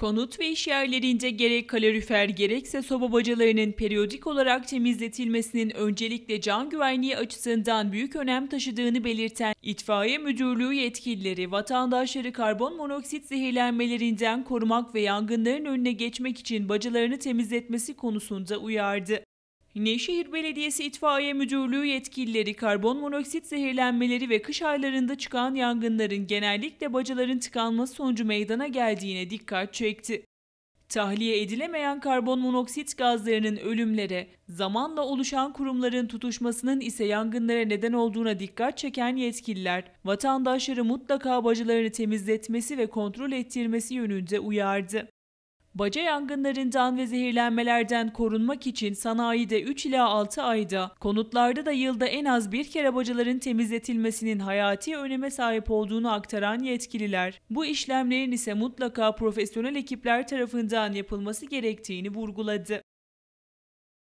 Konut ve iş yerlerinde gerek kalorifer gerekse soba bacalarının periyodik olarak temizletilmesinin öncelikle can güvenliği açısından büyük önem taşıdığını belirten İtfaiye Müdürlüğü yetkilileri vatandaşları karbon monoksit zehirlenmelerinden korumak ve yangınların önüne geçmek için bacalarını temizletmesi konusunda uyardı. Nevşehir Belediyesi İtfaiye Müdürlüğü yetkilileri karbon monoksit zehirlenmeleri ve kış aylarında çıkan yangınların genellikle bacaların tıkanması sonucu meydana geldiğine dikkat çekti. Tahliye edilemeyen karbon monoksit gazlarının ölümlere, zamanla oluşan kurumların tutuşmasının ise yangınlara neden olduğuna dikkat çeken yetkililer, vatandaşları mutlaka bacalarını temizletmesi ve kontrol ettirmesi yönünde uyardı. Baca yangınlarından ve zehirlenmelerden korunmak için sanayide 3 ila 6 ayda, konutlarda da yılda en az bir kere bacaların temizletilmesinin hayati öneme sahip olduğunu aktaran yetkililer, bu işlemlerin ise mutlaka profesyonel ekipler tarafından yapılması gerektiğini vurguladı.